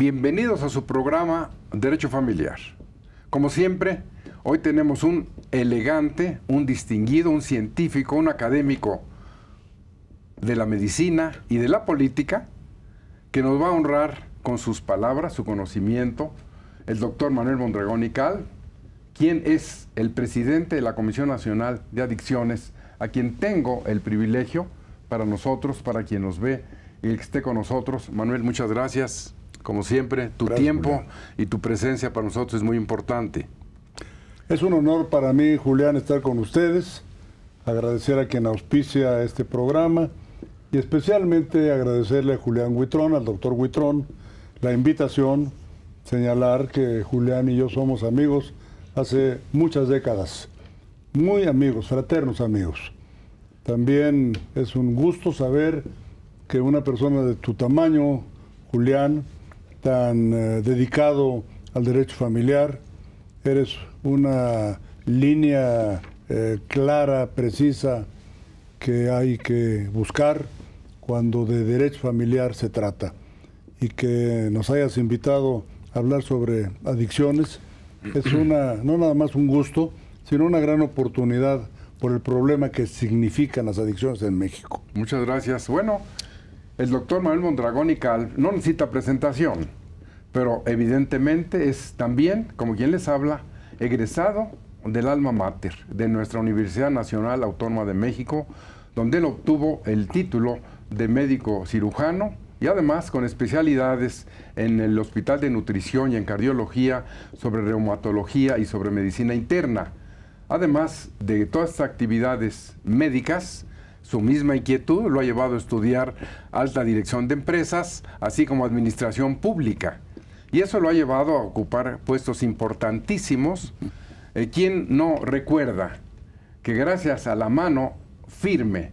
Bienvenidos a su programa Derecho Familiar. Como siempre, hoy tenemos un elegante, un distinguido, un científico, un académico de la medicina y de la política que nos va a honrar con sus palabras, su conocimiento, el doctor Manuel Mondragón y Cal, quien es el presidente de la Comisión Nacional de Adicciones, a quien tengo el privilegio para nosotros, para quien nos ve y que esté con nosotros. Manuel, muchas gracias. Como siempre, tu tiempo y tu presencia para nosotros es muy importante. Es un honor para mí, Julián, estar con ustedes, agradecer a quien auspicia este programa y especialmente agradecerle a Julián Huitrón, al doctor Huitrón, la invitación, señalar que Julián y yo somos amigos hace muchas décadas, muy amigos, fraternos amigos. También es un gusto saber que una persona de tu tamaño, Julián, tan eh, dedicado al derecho familiar, eres una línea eh, clara, precisa, que hay que buscar cuando de derecho familiar se trata. Y que nos hayas invitado a hablar sobre adicciones es una, no nada más un gusto, sino una gran oportunidad por el problema que significan las adicciones en México. Muchas gracias. Bueno, el doctor Manuel Mondragón y Cal no necesita presentación, pero evidentemente es también, como quien les habla, egresado del alma mater de nuestra Universidad Nacional Autónoma de México, donde él obtuvo el título de médico cirujano y además con especialidades en el Hospital de Nutrición y en Cardiología, sobre reumatología y sobre medicina interna. Además de todas estas actividades médicas, su misma inquietud lo ha llevado a estudiar alta dirección de empresas, así como administración pública. Y eso lo ha llevado a ocupar puestos importantísimos. Eh, ¿Quién no recuerda que gracias a la mano firme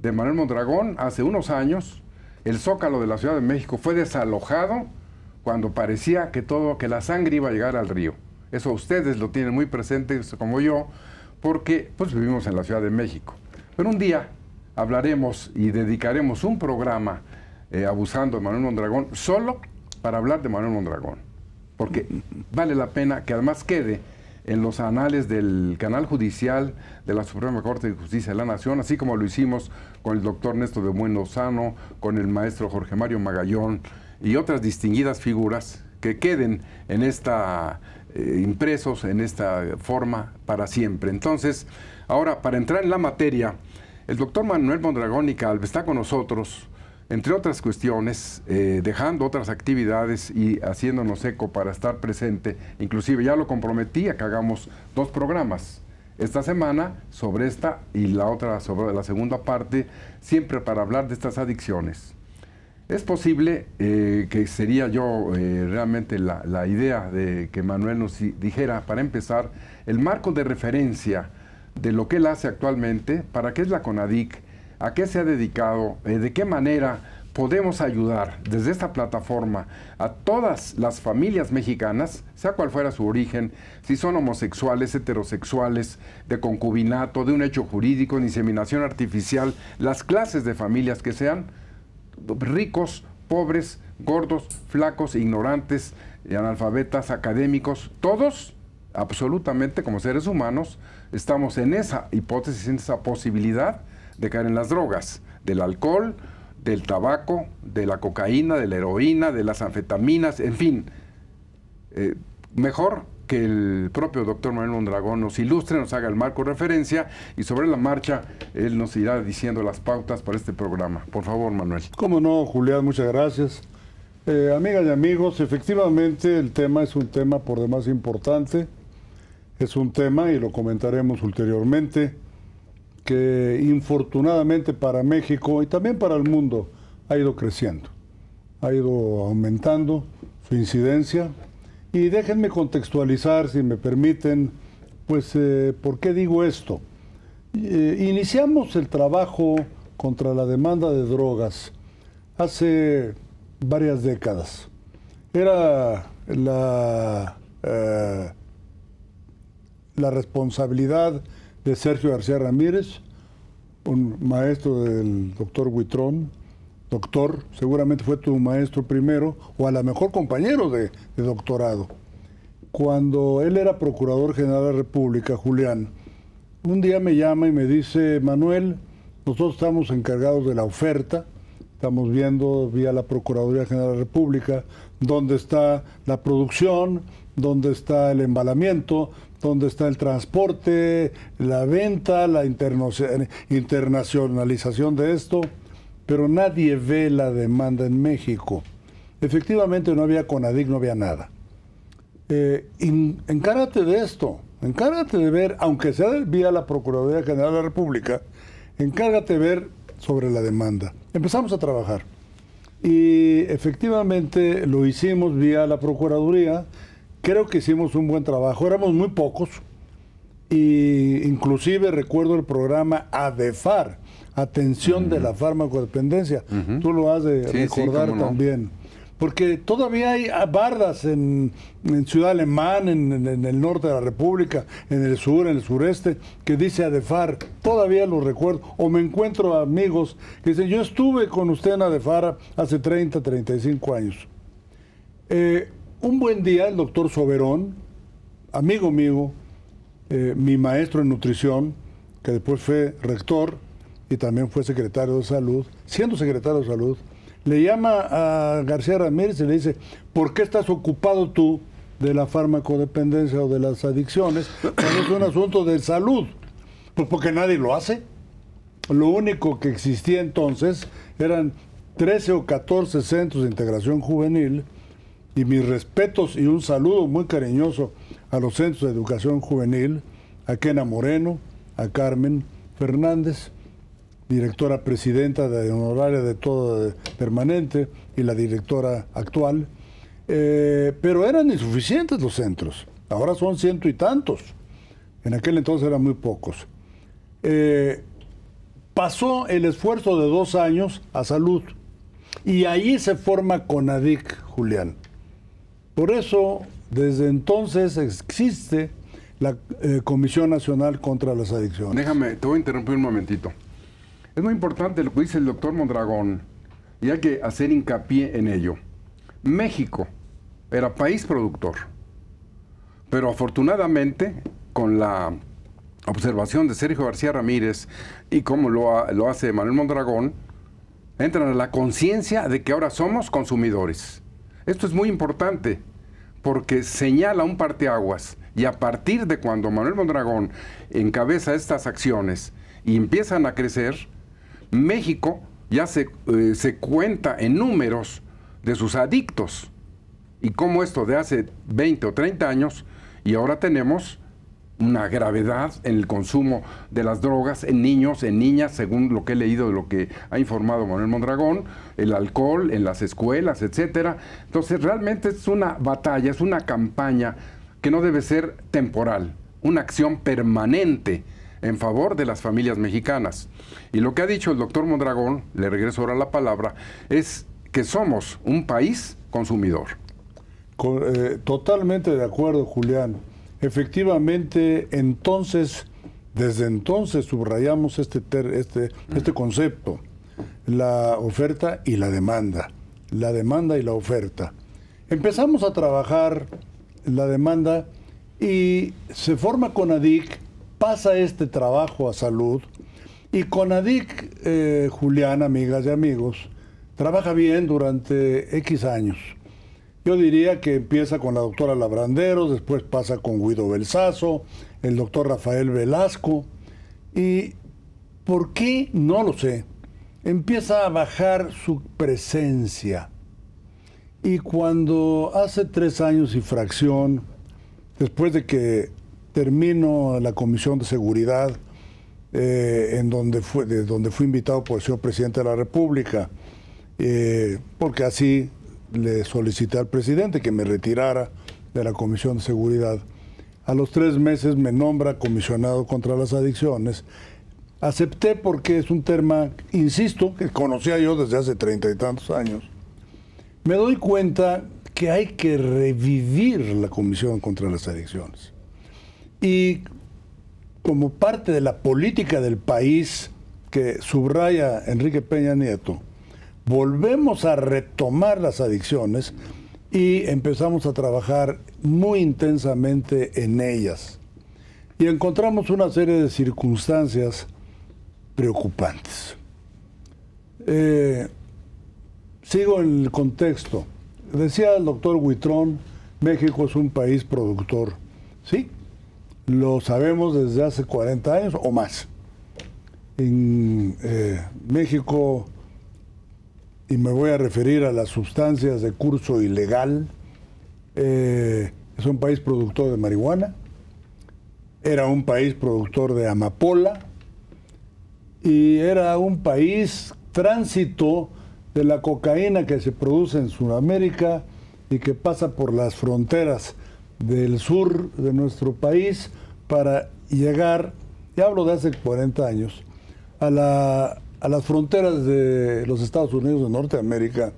de Manuel Mondragón, hace unos años, el zócalo de la Ciudad de México fue desalojado cuando parecía que todo, que la sangre iba a llegar al río. Eso ustedes lo tienen muy presente como yo, porque pues vivimos en la Ciudad de México. Pero un día hablaremos y dedicaremos un programa eh, abusando de Manuel Mondragón solo para hablar de Manuel Mondragón. Porque vale la pena que además quede en los anales del Canal Judicial de la Suprema Corte de Justicia de la Nación, así como lo hicimos con el doctor Néstor de Bueno Sano, con el maestro Jorge Mario Magallón y otras distinguidas figuras que queden en esta eh, impresos en esta forma para siempre. Entonces, ahora, para entrar en la materia, el doctor Manuel Mondragón y Calve está con nosotros, entre otras cuestiones, eh, dejando otras actividades y haciéndonos eco para estar presente. Inclusive ya lo comprometía que hagamos dos programas esta semana sobre esta y la otra sobre la segunda parte, siempre para hablar de estas adicciones. Es posible eh, que sería yo eh, realmente la, idea de que Manuel nos dijera, para empezar, el marco de referencia de lo que él hace actualmente, para qué es la CONADIC, a qué se ha dedicado, eh, de qué manera podemos ayudar desde esta plataforma a todas las familias mexicanas, sea cual fuera su origen, si son homosexuales, heterosexuales, de concubinato, de un hecho jurídico, de inseminación artificial, las clases de familias que sean, ricos, pobres, gordos, flacos, ignorantes, eh, analfabetas, académicos, todos, absolutamente como seres humanos, estamos en esa hipótesis, en esa posibilidad de caer en las drogas, del alcohol, del tabaco, de la cocaína, de la heroína, de las anfetaminas, en fin. Eh, mejor que el propio doctor Manuel Mondragón nos ilustre, nos haga el marco de referencia y sobre la marcha él nos irá diciendo las pautas para este programa. Por favor, Manuel. Cómo no, Julián, muchas gracias. Eh, amigas y amigos, efectivamente el tema es un tema por demás importante, es un tema, y lo comentaremos ulteriormente, que infortunadamente para México y también para el mundo ha ido creciendo, ha ido aumentando su incidencia, y déjenme contextualizar, si me permiten, pues, eh, ¿por qué digo esto? Eh, iniciamos el trabajo contra la demanda de drogas hace varias décadas. Era la, eh, la responsabilidad de Sergio García Ramírez, un maestro del doctor Huitrón, doctor, seguramente fue tu maestro primero, o a lo mejor compañero de, doctorado. Cuando él era Procurador General de la República, Julián, un día me llama y me dice, Manuel, nosotros estamos encargados de la oferta, estamos viendo vía la Procuraduría General de la República dónde está la producción, dónde está el embalamiento, dónde está el transporte, la venta, la internacionalización de esto pero nadie ve la demanda en México. Efectivamente no había CONADIC, no había nada. Eh, encárgate de esto, encárgate de ver, aunque sea vía la Procuraduría General de la República, encárgate de ver sobre la demanda. Empezamos a trabajar y efectivamente lo hicimos vía la Procuraduría. Creo que hicimos un buen trabajo, éramos muy pocos y inclusive recuerdo el programa ADEFAR, atención de la farmacodependencia. Tú lo has de recordar también. Porque todavía hay ah, bardas en, Ciudad Alemán, en, el norte de la República, en el sur, en el sureste, que dice ADEFAR. Todavía lo recuerdo. O me encuentro amigos que dicen, yo estuve con usted en ADEFAR hace 30, 35 años. Eh, un buen día el doctor Soberón, amigo mío, eh, mi maestro en nutrición, que después fue rector, y también fue secretario de salud, siendo secretario de salud, le llama a García Ramírez y le dice, ¿por qué estás ocupado tú de la farmacodependencia o de las adicciones cuando es un asunto de salud? Pues porque nadie lo hace. Lo único que existía entonces eran 13 o 14 centros de integración juvenil y mis respetos y un saludo muy cariñoso a los centros de educación juvenil, a Kena Moreno, a Carmen Fernández directora presidenta de honoraria de todo permanente y la directora actual, eh, pero eran insuficientes los centros. Ahora son ciento y tantos. En aquel entonces eran muy pocos. Eh, pasó el esfuerzo de dos años a salud y ahí se forma CONADIC, Julián. Por eso, desde entonces existe la eh, Comisión Nacional contra las Adicciones. Déjame, te voy a interrumpir un momentito. Es muy importante lo que dice el doctor Mondragón y hay que hacer hincapié en ello. México era país productor, pero afortunadamente con la observación de Sergio García Ramírez y como lo, lo hace Manuel Mondragón, entran a la conciencia de que ahora somos consumidores. Esto es muy importante porque señala un parteaguas y a partir de cuando Manuel Mondragón encabeza estas acciones y empiezan a crecer, México ya se, eh, se cuenta en números de sus adictos y cómo esto de hace 20 o 30 años y ahora tenemos una gravedad en el consumo de las drogas en niños, en niñas, según lo que he leído de lo que ha informado Manuel Mondragón, el alcohol en las escuelas, etcétera. Entonces, realmente es una batalla, es una campaña que no debe ser temporal, una acción permanente en favor de las familias mexicanas. Y lo que ha dicho el doctor Mondragón, le regreso ahora la palabra, es que somos un país consumidor. Eh, totalmente de acuerdo, Julián. Efectivamente, entonces, desde entonces subrayamos este, este, este mm. concepto, la oferta y la demanda, la demanda y la oferta. Empezamos a trabajar la demanda y se forma CONADIC pasa este trabajo a salud y con eh, Julián, amigas y amigos, trabaja bien durante X años. Yo diría que empieza con la doctora Labranderos, después pasa con Guido Belsazo, el doctor Rafael Velasco, y ¿por qué? No lo sé. Empieza a bajar su presencia. Y cuando hace tres años y fracción, después de que termino la Comisión de Seguridad, eh, en donde, fue, donde fui invitado por el señor presidente de la República, eh, porque así le solicité al presidente que me retirara de la Comisión de Seguridad. A los tres meses me nombra comisionado contra las adicciones. Acepté porque es un tema, insisto, que conocía yo desde hace treinta y tantos años. Me doy cuenta que hay que revivir la Comisión contra las Adicciones. Y como parte de la política del país que subraya Enrique Peña Nieto, volvemos a retomar las adicciones y empezamos a trabajar muy intensamente en ellas. Y encontramos una serie de circunstancias preocupantes. Eh, sigo en el contexto. Decía el doctor Huitrón, México es un país productor. Sí, lo sabemos desde hace 40 años o más. En eh, México, y me voy a referir a las sustancias de curso ilegal, eh, es un país productor de marihuana, era un país productor de amapola y era un país tránsito de la cocaína que se produce en Sudamérica y que pasa por las fronteras del sur de nuestro país para llegar, y hablo de hace 40 años, a, las fronteras de los Estados Unidos de Norteamérica,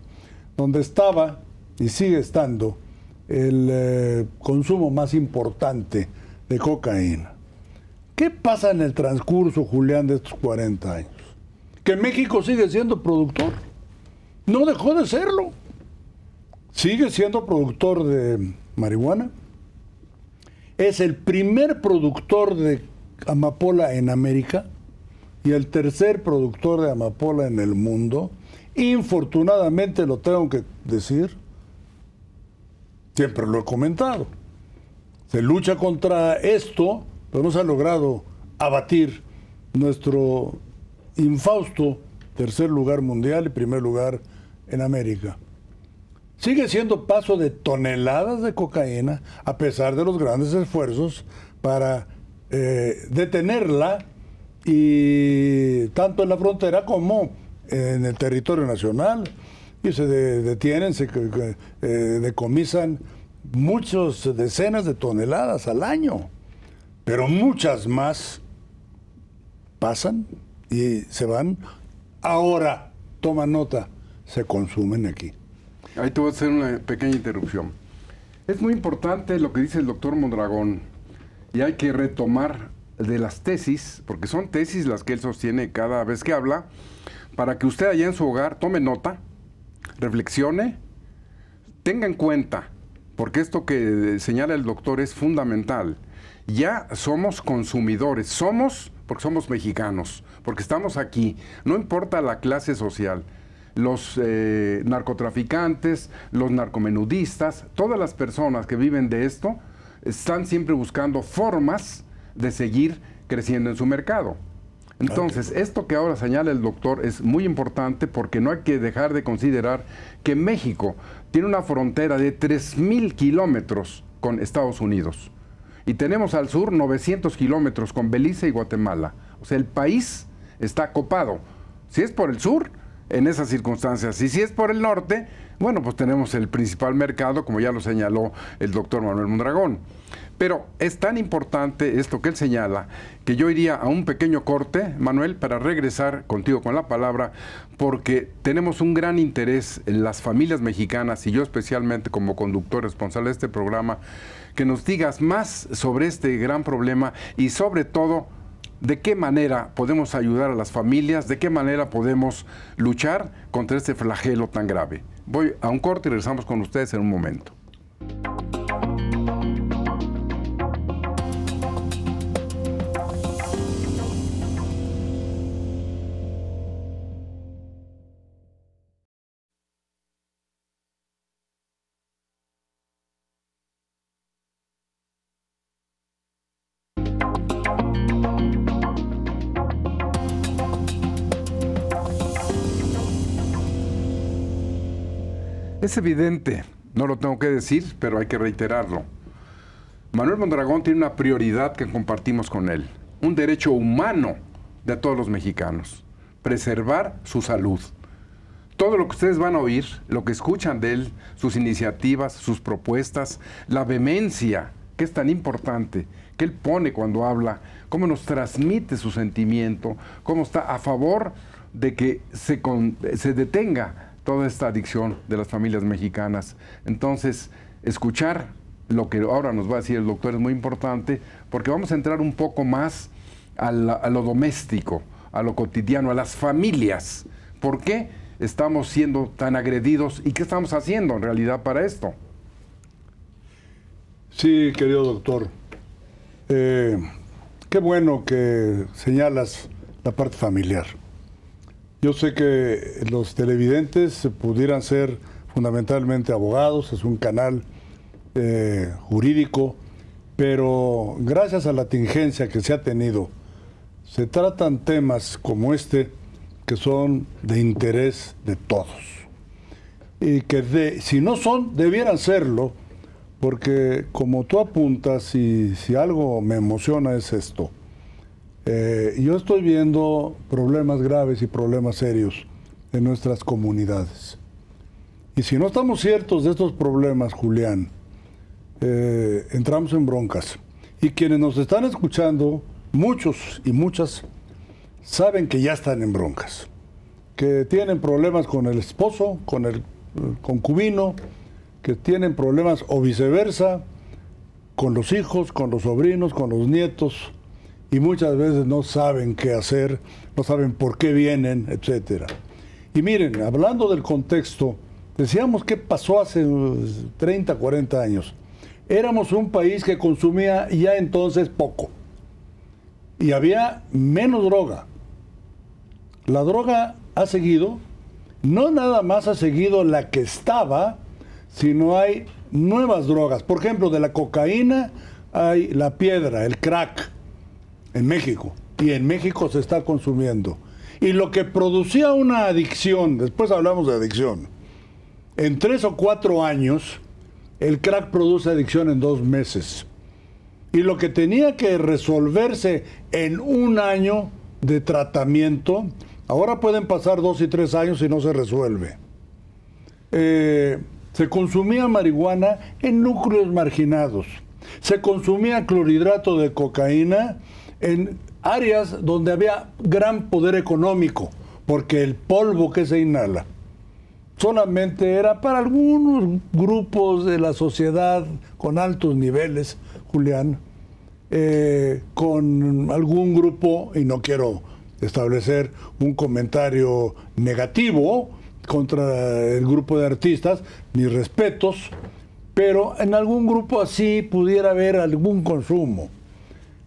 donde estaba y sigue estando el eh, consumo más importante de cocaína. ¿Qué pasa en el transcurso, Julián, de estos 40 años? Que México sigue siendo productor. No dejó de serlo. Sigue siendo productor de marihuana, es el primer productor de amapola en América y el tercer productor de amapola en el mundo. Infortunadamente lo tengo que decir, siempre lo he comentado. Se lucha contra esto, pero no se ha logrado abatir nuestro infausto tercer lugar mundial y primer lugar en América. Sigue siendo paso de toneladas de cocaína a pesar de los grandes esfuerzos para eh, detenerla y tanto en la frontera como en el territorio nacional y se detienen, se eh, eh, decomisan muchas decenas de toneladas al año, pero muchas más pasan y se van. Ahora, toma nota, se consumen aquí. Ahí te voy a hacer una pequeña interrupción. Es muy importante lo que dice el doctor Mondragón y hay que retomar de las tesis, porque son tesis las que él sostiene cada vez que habla, para que usted allá en su hogar tome nota, reflexione, tenga en cuenta, porque esto que señala el doctor es fundamental. Ya somos consumidores, somos porque somos mexicanos, porque estamos aquí, no importa la clase social los eh, narcotraficantes, los narcomenudistas, todas las personas que viven de esto, están siempre buscando formas de seguir creciendo en su mercado. Entonces, esto que ahora señala el doctor es muy importante porque no hay que dejar de considerar que México tiene una frontera de 3.000 kilómetros con Estados Unidos y tenemos al sur 900 kilómetros con Belice y Guatemala. O sea, el país está copado. Si es por el sur, en esas circunstancias. Y si es por el norte, bueno, pues tenemos el principal mercado, como ya lo señaló el doctor Manuel Mondragón. Pero es tan importante esto que él señala que yo iría a un pequeño corte, Manuel, para regresar contigo con la palabra, porque tenemos un gran interés en las familias mexicanas y yo especialmente como conductor responsable de este programa, que nos digas más sobre este gran problema y sobre todo de qué manera podemos ayudar a las familias, de qué manera podemos luchar contra este flagelo tan grave. Voy a un corte y regresamos con ustedes en un momento. Es evidente, no lo tengo que decir, pero hay que reiterarlo. Manuel Mondragón tiene una prioridad que compartimos con él, un derecho humano de todos los mexicanos, preservar su salud. Todo lo que ustedes van a oír, lo que escuchan de él, sus iniciativas, sus propuestas, la vehemencia que es tan importante, que él pone cuando habla, cómo nos transmite su sentimiento, cómo está a favor de que se, se detenga toda esta adicción de las familias mexicanas. Entonces, escuchar lo que ahora nos va a decir el doctor es muy importante porque vamos a entrar un poco más a, lo doméstico, a lo cotidiano, a las familias. ¿Por qué estamos siendo tan agredidos y qué estamos haciendo en realidad para esto? Sí, querido doctor. Eh, qué bueno que señalas la parte familiar. Yo sé que los televidentes pudieran ser fundamentalmente abogados, es un canal eh, jurídico, pero gracias a la tingencia que se ha tenido, se tratan temas como este que son de interés de todos y que si no son, debieran serlo, porque como tú apuntas y si algo me emociona es esto. Eh, yo estoy viendo problemas graves y problemas serios en nuestras comunidades. Y si no estamos ciertos de estos problemas, Julián, eh, entramos en broncas. Y quienes nos están escuchando, muchos y muchas, saben que ya están en broncas, que tienen problemas con el esposo, con el eh, concubino, que tienen problemas o viceversa, con los hijos, con los sobrinos, con los nietos y muchas veces no saben qué hacer, no saben por qué vienen, etc. Y miren, hablando del contexto, decíamos qué pasó hace 30, 40 años. Éramos un país que consumía ya entonces poco y había menos droga. La droga ha seguido, no nada más ha seguido la que estaba, sino hay nuevas drogas. Por ejemplo, de la cocaína hay la piedra, el crack, en México y en México se está consumiendo. Y lo que producía una adicción, después hablamos de adicción, en tres o cuatro años, el crack produce adicción en dos meses. Y lo que tenía que resolverse en un año de tratamiento, ahora pueden pasar dos y tres años y no se resuelve. Eh, se consumía marihuana en núcleos marginados. Se consumía clorhidrato de cocaína en áreas donde había gran poder económico, porque el polvo que se inhala solamente era para algunos grupos de la sociedad con altos niveles, Julián, eh, con algún grupo, y no quiero establecer un comentario negativo contra el grupo de artistas, ni respetos, pero en algún grupo así pudiera haber algún consumo.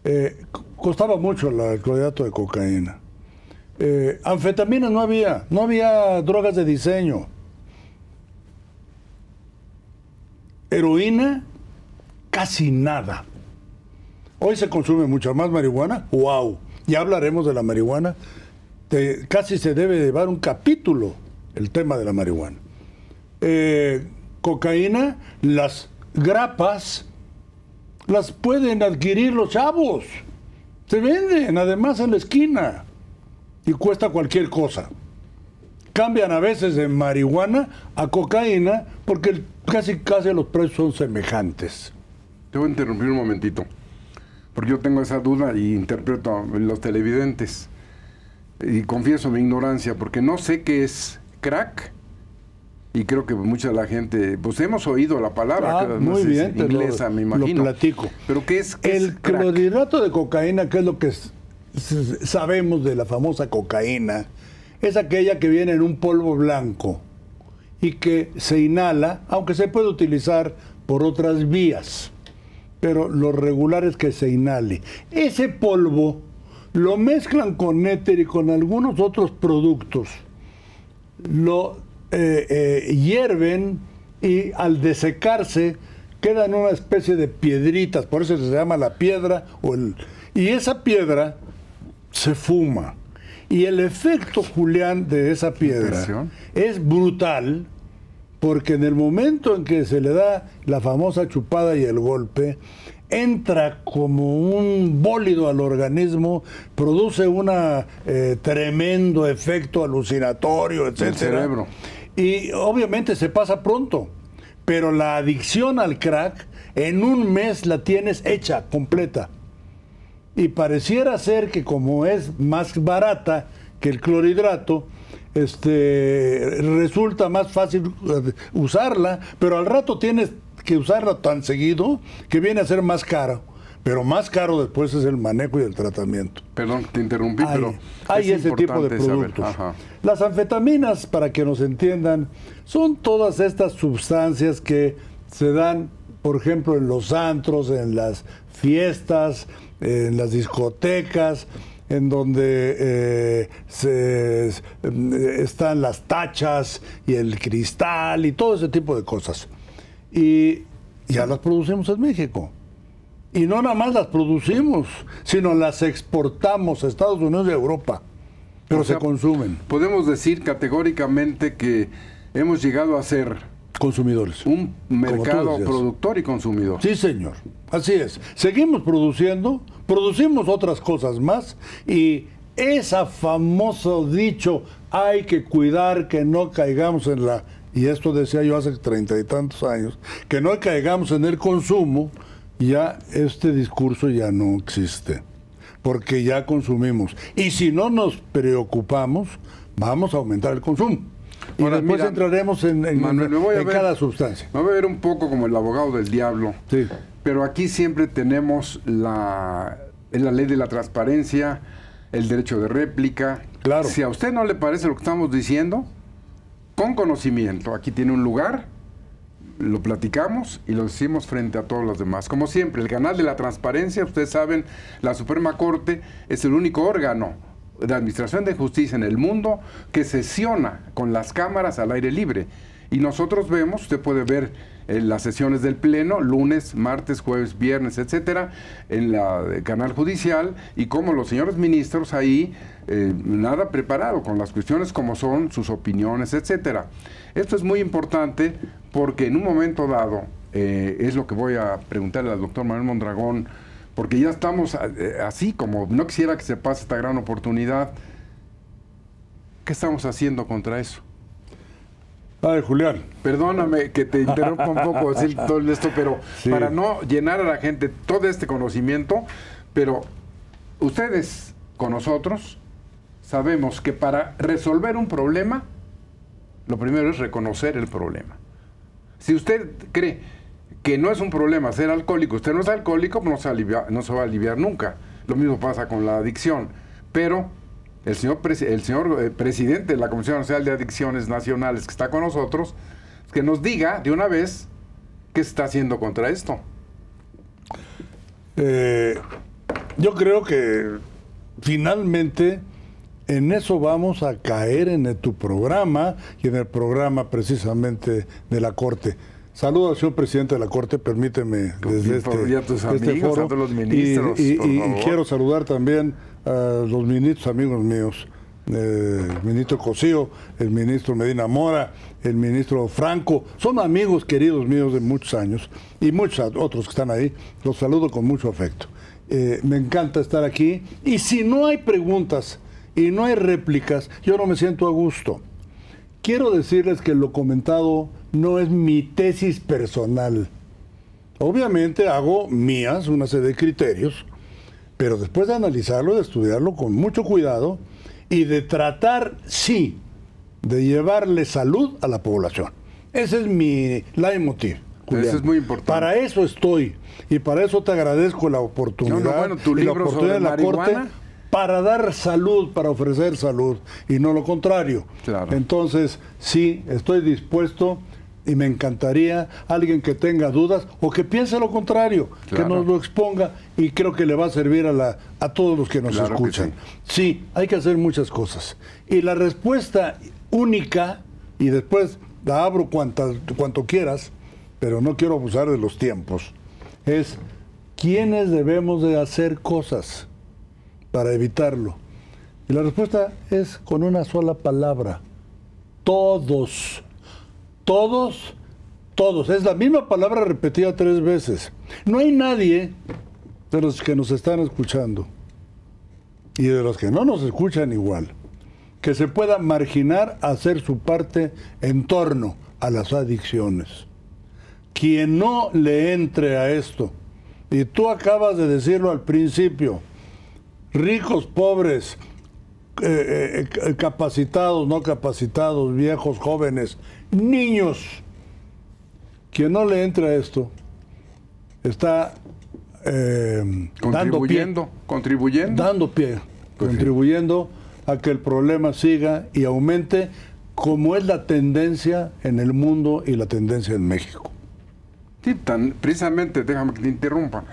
Eh, costaba mucho el clorhidrato de cocaína. Eh, anfetaminas no había, no había drogas de diseño. Heroína, casi nada. Hoy se consume mucha más marihuana, wow. Ya hablaremos de la marihuana. casi se debe llevar un capítulo el tema de la marihuana. Eh, cocaína, las grapas las pueden adquirir los chavos. Se venden, además, en la esquina. Y cuesta cualquier cosa. Cambian a veces de marihuana a cocaína porque casi casi los precios son semejantes. Te voy a interrumpir un momentito, porque yo tengo esa duda y interpreto a los televidentes. Y confieso mi ignorancia, porque no sé qué es crack y creo que mucha la gente, pues hemos oído la palabra, que ah, muy bien, inglesa, imagino. Lo platico. Pero ¿qué es? el clorhidrato de cocaína, que es lo que sabemos de la famosa cocaína, es aquella que viene en un polvo blanco y que se inhala, aunque se puede utilizar por otras vías, pero lo regular es que se inhale. Ese polvo lo mezclan con éter y con algunos otros productos, lo eh, eh, hierven y al desecarse quedan una especie de piedritas, por eso se llama la piedra o el... Y esa piedra se fuma. Y el efecto, Julián, de esa piedra es brutal, porque en el momento en que se le da la famosa chupada y el golpe, entra como un bólido al organismo, produce un eh, tremendo efecto alucinatorio, etc. Y obviamente se pasa pronto, pero la adicción al crack en un mes la tienes hecha, completa. Y pareciera ser que como es más barata que el clorhidrato, este, resulta más fácil eh, usarla, pero al rato tienes que usarla tan seguido que viene a ser más caro. Pero más caro después es el manejo y el tratamiento. Perdón, te interrumpí, pero. Hay ese tipo de productos. Las anfetaminas, para que nos entiendan, son todas estas sustancias que se dan, por ejemplo, en los antros, en las fiestas, en las discotecas, en donde eh, eh, están las tachas y el cristal y todo ese tipo de cosas. Y ya las producimos en México. Y no nada más las producimos, sino las exportamos a Estados Unidos y Europa, pero se consumen. Podemos decir categóricamente que hemos llegado a ser consumidores. Un mercado productor y consumidor. Sí, señor. Así es. Seguimos produciendo, producimos otras cosas más y esa famoso dicho, hay que cuidar que no caigamos en la, y esto decía yo hace treinta y tantos años, que no caigamos en el consumo, ya este discurso ya no existe, porque ya consumimos. Y si no nos preocupamos, vamos a aumentar el consumo. Y después entraremos en, cada sustancia. Me voy a ver un poco como el abogado del diablo. Pero aquí siempre tenemos la, la ley de la transparencia, el derecho de réplica. Claro. Si a usted no le parece lo que estamos diciendo, con conocimiento, aquí tiene un lugar lo platicamos y lo decimos frente a todos los demás. Como siempre, el canal de la transparencia, ustedes saben, la Suprema Corte es el único órgano de administración de justicia en el mundo que sesiona con las cámaras al aire libre. Y nosotros vemos, usted puede ver eh, las sesiones del Pleno, lunes, martes, jueves, viernes, etcétera, en la el eh, canal judicial, y cómo los señores ministros ahí eh, nada preparado con las cuestiones como son, sus opiniones, etcétera. Esto es muy importante porque en un momento dado, eh, es lo que voy a preguntarle al doctor Manuel Mondragón, porque ya estamos eh, así como no quisiera que se pase esta gran oportunidad. ¿Qué estamos haciendo contra eso? Padre Julián. Perdóname que te interrumpa un poco decir todo esto, pero para no llenar a la gente todo este conocimiento, pero ustedes con nosotros sabemos que para resolver un problema, lo primero es reconocer el problema. Si usted cree que no es un problema ser alcohólico, usted no es alcohólico, pues no se, no se va a aliviar nunca. Lo mismo pasa con la adicción. Pero el señor, eh, presidente de la Comisión Nacional de Adicciones Nacionales que está con nosotros, que nos diga de una vez qué está haciendo contra esto. Eh, yo creo que finalmente en eso vamos a caer en tu programa y en el programa precisamente de la Corte. Saludo al señor presidente de la Corte, permíteme desde este, este los ministros, y, quiero saludar también a los ministros amigos míos, eh, el ministro Cosío, el ministro Medina Mora, el ministro Franco, son amigos queridos míos de muchos años y muchos otros que están ahí, los saludo con mucho afecto. Eh, me encanta estar aquí y si no hay preguntas y no hay réplicas, yo no me siento a gusto. Quiero decirles que lo comentado no es mi tesis personal. Obviamente hago mías una serie de criterios, pero después de analizarlo, de estudiarlo con mucho cuidado y de tratar, sí, de llevarle salud a la población. Ese es mi leitmotiv. Eso es muy importante. Para eso estoy y para eso te agradezco la oportunidad y la oportunidad de la corte para dar salud, para ofrecer salud, y no lo contrario. Entonces, sí, estoy dispuesto y me encantaría alguien que tenga dudas o que piense lo contrario, que nos lo exponga y creo que le va a servir a, la, a todos los que nos escuchan. sí. hay que hacer muchas cosas. Y la respuesta única, y después la abro cuantas, cuanto quieras, pero no quiero abusar de los tiempos, es quiénes debemos de hacer cosas para evitarlo? Y la respuesta es con una sola palabra. Todos. Todos, todos. Es la misma palabra repetida tres veces. No hay nadie de los que nos están escuchando y de los que no nos escuchan igual que se pueda marginar a hacer su parte en torno a las adicciones. Quien no le entre a esto, y tú acabas de decirlo al principio, ricos, pobres, eh, eh, eh, capacitados, no capacitados, viejos, jóvenes, niños. Quien no le entra esto está contribuyendo, dando pie, contribuyendo, dando pie, contribuyendo a que el problema siga y aumente como es la tendencia en el mundo y la tendencia en México. precisamente, déjame que te interrumpa.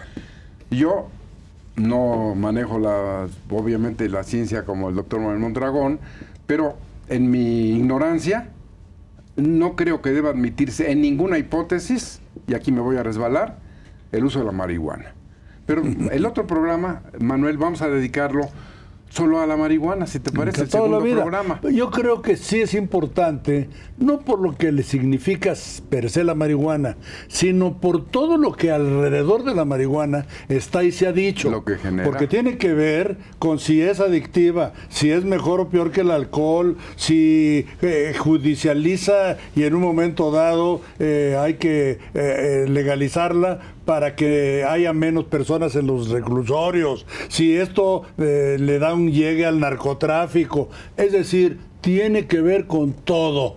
Yo no manejo la, obviamente la ciencia como el doctor Manuel Mondragón, pero en mi ignorancia no creo que deba admitirse en ninguna hipótesis, y aquí me voy a resbalar, el uso de la marihuana. Pero el otro programa, Manuel, vamos a dedicarlo solo a la marihuana, si te parece, el segundo programa. Yo creo que sí es importante, no por lo que le significa per se la marihuana, sino por todo lo que alrededor de la marihuana está y se ha dicho. Lo que genera. Porque tiene que ver con si es adictiva, si es mejor o peor que el alcohol, si eh, judicializa y en un momento dado eh, hay que eh, legalizarla para que haya menos personas en los reclusorios, si esto eh, le da un llegue al narcotráfico. Es decir, tiene que ver con todo.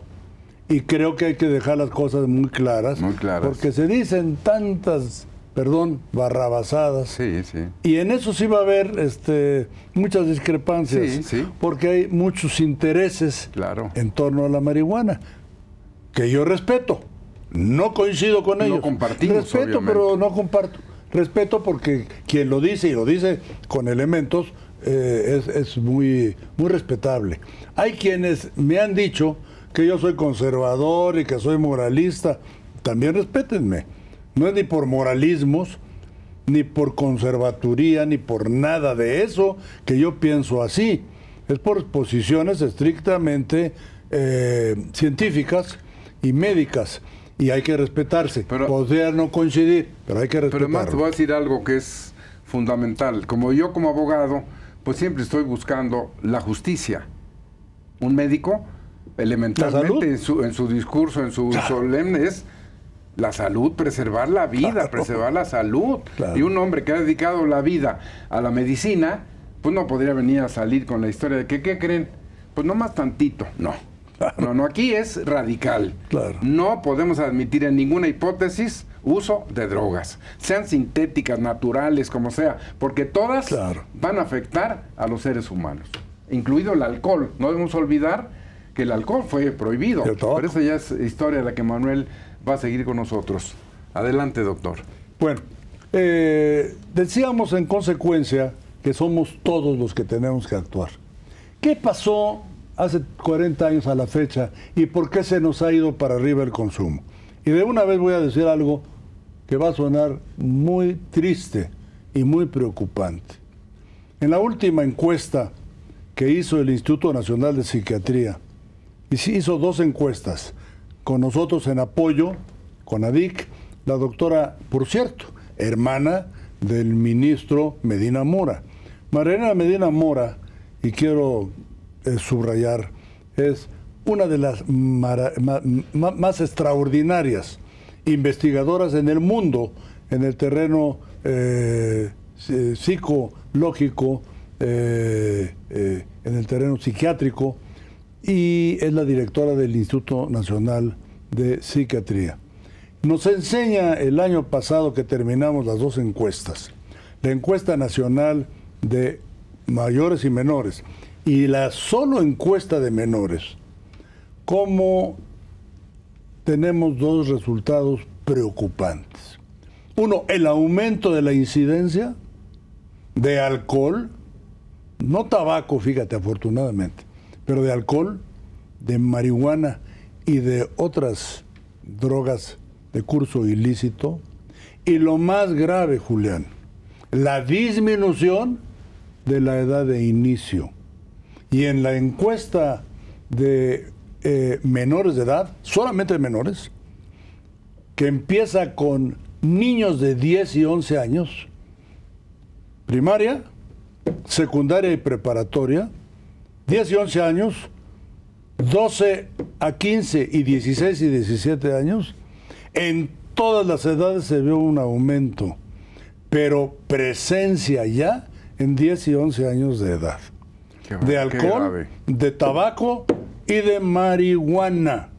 Y creo que hay que dejar las cosas muy claras. Porque se dicen tantas, perdón, barrabasadas. Sí, sí. Y en eso sí va a haber este, muchas discrepancias. Porque hay muchos intereses claro. en torno a la marihuana, que yo respeto. No coincido con ellos. No Respeto, pero no comparto. Respeto porque quien lo dice y lo dice con elementos eh, es, muy, muy respetable. Hay quienes me han dicho que yo soy conservador y que soy moralista. También respétenme. No es ni por moralismos, ni por conservaturía, ni por nada de eso que yo pienso así. Es por posiciones estrictamente eh, científicas y médicas y hay que respetarse. Pero, Podría no coincidir, pero hay que respetarse. Pero además te voy a decir algo que es fundamental. Como yo como abogado, pues siempre estoy buscando la justicia. Un médico, elementalmente en su, en su discurso, en su solemnes, solemne, es la salud, preservar la vida, preservar la salud. Y un hombre que ha dedicado la vida a la medicina, pues no podría venir a salir con la historia de que, ¿qué creen? Pues no más tantito, no no, no, aquí es radical. No podemos admitir en ninguna hipótesis uso de drogas, sean sintéticas, naturales, como sea, porque todas van a afectar a los seres humanos, incluido el alcohol. No debemos olvidar que el alcohol fue prohibido. Por eso ya es historia la que Manuel va a seguir con nosotros. Adelante, doctor. Bueno, eh, decíamos en consecuencia que somos todos los que tenemos que actuar. ¿Qué pasó hace 40 años a la fecha y por qué se nos ha ido para arriba el consumo. Y de una vez voy a decir algo que va a sonar muy triste y muy preocupante. En la última encuesta que hizo el Instituto Nacional de Psiquiatría, hizo dos encuestas, con nosotros en apoyo, con ADIC, la doctora, por cierto, hermana del ministro Medina Mora. Mariana Medina Mora, y quiero eh, subrayar es una de las más extraordinarias investigadoras en el mundo en el terreno eh, eh, psicológico, en el terreno psiquiátrico y es la directora del Instituto Nacional de Psiquiatría. Nos enseña el año pasado que terminamos las dos encuestas, la encuesta nacional de mayores y menores y la solo encuesta de menores, como tenemos dos resultados preocupantes. Uno, el aumento de la incidencia de alcohol, no tabaco, fíjate, afortunadamente, pero de alcohol, de marihuana y de otras drogas de curso ilícito. Y lo más grave, Julián, la disminución de la edad de inicio y en la encuesta de eh, menores de edad, solamente menores, que empieza con niños de 10 y 11 años, primaria, secundaria y preparatoria, 10 y 11 años, 12 a 15 y 16 y 17 años, en todas las edades se vio un aumento, pero presencia ya en 10 y 11 años de edad de alcohol, de tabaco y de marihuana.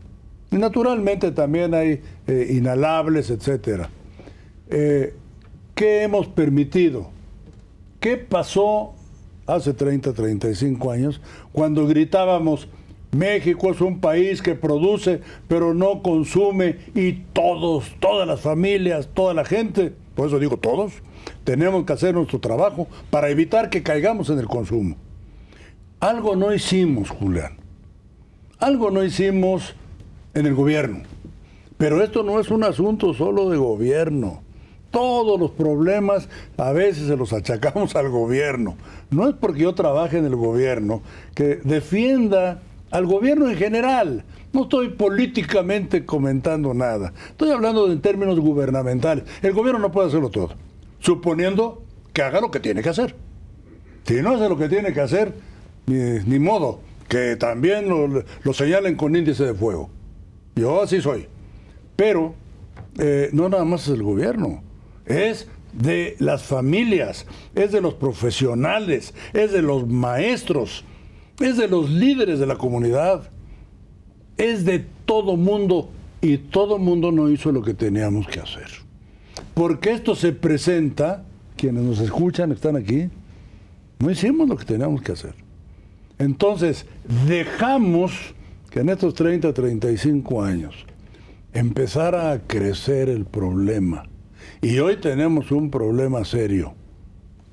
naturalmente también hay eh, inhalables, etcétera. Eh, ¿Qué hemos permitido? ¿Qué pasó hace 30, 35 años cuando gritábamos México es un país que produce pero no consume y todos, todas las familias, toda la gente, por eso digo todos, tenemos que hacer nuestro trabajo para evitar que caigamos en el consumo algo no hicimos, Julián. Algo no hicimos en el gobierno. Pero esto no es un asunto solo de gobierno. Todos los problemas a veces se los achacamos al gobierno. No es porque yo trabaje en el gobierno que defienda al gobierno en general. No estoy políticamente comentando nada. Estoy hablando en términos gubernamentales. El gobierno no puede hacerlo todo, suponiendo que haga lo que tiene que hacer. Si no hace lo que tiene que hacer, ni, modo que también lo, señalen con índice de fuego. Yo así soy. Pero eh, no nada más es el gobierno, es de las familias, es de los profesionales, es de los maestros, es de los líderes de la comunidad, es de todo mundo y todo mundo no hizo lo que teníamos que hacer. Porque esto se presenta, quienes nos escuchan, están aquí, no hicimos lo que teníamos que hacer. Entonces, dejamos que en estos 30, 35 años empezara a crecer el problema. Y hoy tenemos un problema serio.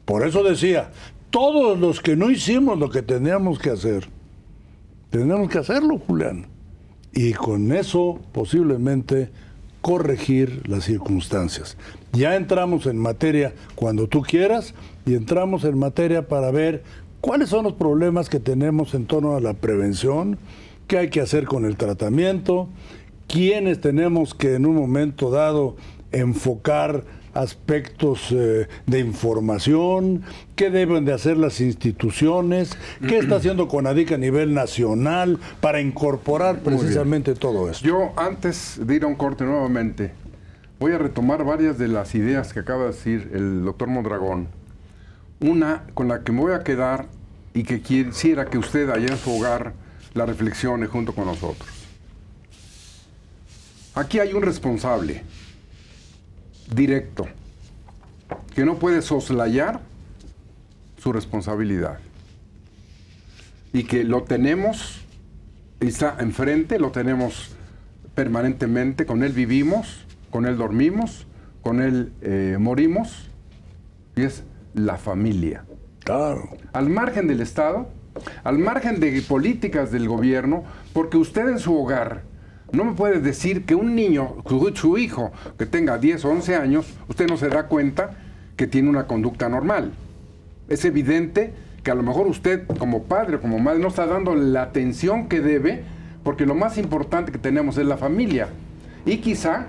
Por eso decía, todos los que no hicimos lo que teníamos que hacer, tenemos que hacerlo, Julián. Y con eso posiblemente corregir las circunstancias. Ya entramos en materia cuando tú quieras y entramos en materia para ver ¿Cuáles son los problemas que tenemos en torno a la prevención? ¿Qué hay que hacer con el tratamiento? ¿Quiénes tenemos que en un momento dado enfocar aspectos eh, de información, qué deben de hacer las instituciones, qué está haciendo CONADIC a nivel nacional para incorporar precisamente todo esto. Yo antes de ir a un corte nuevamente, voy a retomar varias de las ideas que acaba de decir el doctor Mondragón. Una con la que me voy a quedar y que quisiera que usted haya en su hogar la reflexione junto con nosotros. Aquí hay un responsable directo que no puede soslayar su responsabilidad y que lo tenemos está enfrente, lo tenemos permanentemente, con él vivimos, con él dormimos, con él eh, morimos, y es la familia. Al margen del Estado, al margen de políticas del gobierno, porque usted en su hogar no me puede decir que un niño, su hijo, que tenga 10 o 11 años, usted no se da cuenta que tiene una conducta normal. Es evidente que a lo mejor usted como padre como madre no está dando la atención que debe, porque lo más importante que tenemos es la familia. Y quizá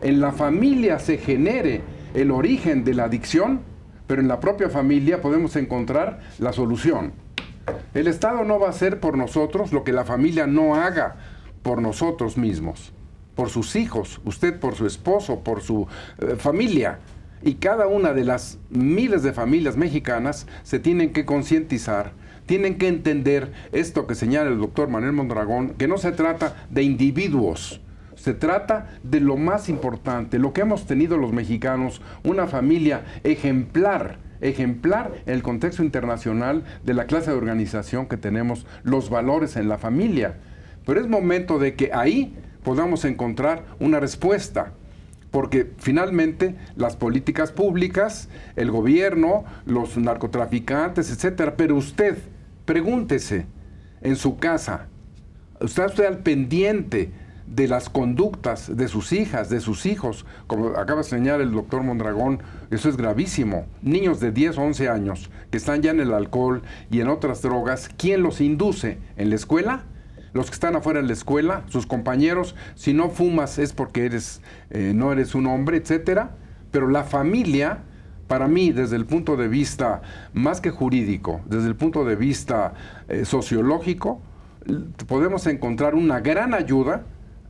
en la familia se genere el origen de la adicción pero en la propia familia podemos encontrar la solución. El Estado no va a hacer por nosotros lo que la familia no haga por nosotros mismos, por sus hijos, usted por su esposo, por su eh, familia. Y cada una de las miles de familias mexicanas se tienen que concientizar, tienen que entender esto que señala el doctor Manuel Mondragón, que no se trata de individuos, se trata de lo más importante, lo que hemos tenido los mexicanos, una familia ejemplar ejemplar en el contexto internacional de la clase de organización que tenemos, los valores en la familia. Pero es momento de que ahí podamos encontrar una respuesta, porque finalmente las políticas públicas, el gobierno, los narcotraficantes, etcétera, pero usted pregúntese en su casa, ¿está usted al pendiente de las conductas de sus hijas, de sus hijos. Como acaba de señalar el doctor Mondragón, eso es gravísimo. Niños de 10, 11 años que están ya en el alcohol y en otras drogas, ¿quién los induce? ¿En la escuela? Los que están afuera de la escuela, sus compañeros, si no fumas es porque eres, eh, no eres un hombre, etcétera. Pero la familia, para mí, desde el punto de vista más que jurídico, desde el punto de vista eh, sociológico, podemos encontrar una gran ayuda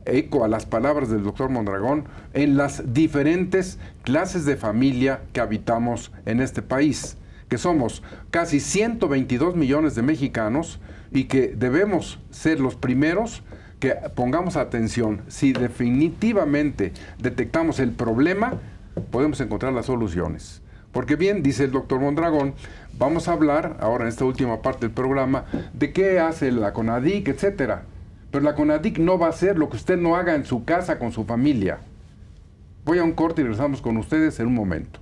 eco a las palabras del doctor Mondragón en las diferentes clases de familia que habitamos en este país, que somos casi 122 millones de mexicanos y que debemos ser los primeros que pongamos atención. Si definitivamente detectamos el problema, podemos encontrar las soluciones. Porque bien, dice el doctor Mondragón, vamos a hablar ahora en esta última parte del programa de qué hace la CONADIC, etcétera pero la CONADIC no va a hacer lo que usted no haga en su casa con su familia. Voy a un corte y regresamos con ustedes en un momento.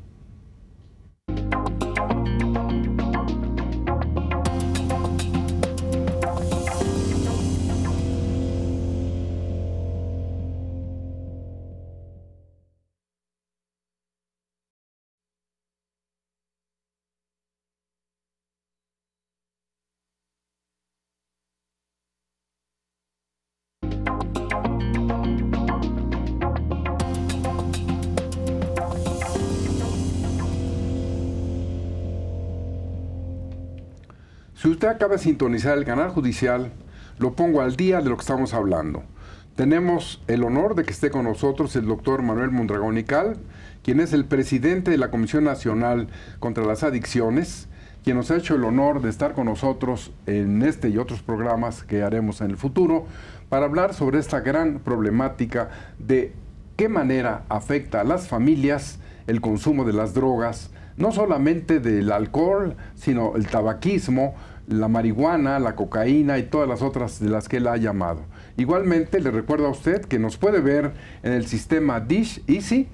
usted acaba de sintonizar el canal judicial, lo pongo al día de lo que estamos hablando. Tenemos el honor de que esté con nosotros el doctor Manuel Mondragón quien es el presidente de la Comisión Nacional contra las Adicciones, quien nos ha hecho el honor de estar con nosotros en este y otros programas que haremos en el futuro para hablar sobre esta gran problemática de qué manera afecta a las familias el consumo de las drogas, no solamente del alcohol, sino el tabaquismo, la marihuana, la cocaína y todas las otras de las que él ha llamado. Igualmente, le recuerdo a usted que nos puede ver en el sistema Dish Easy,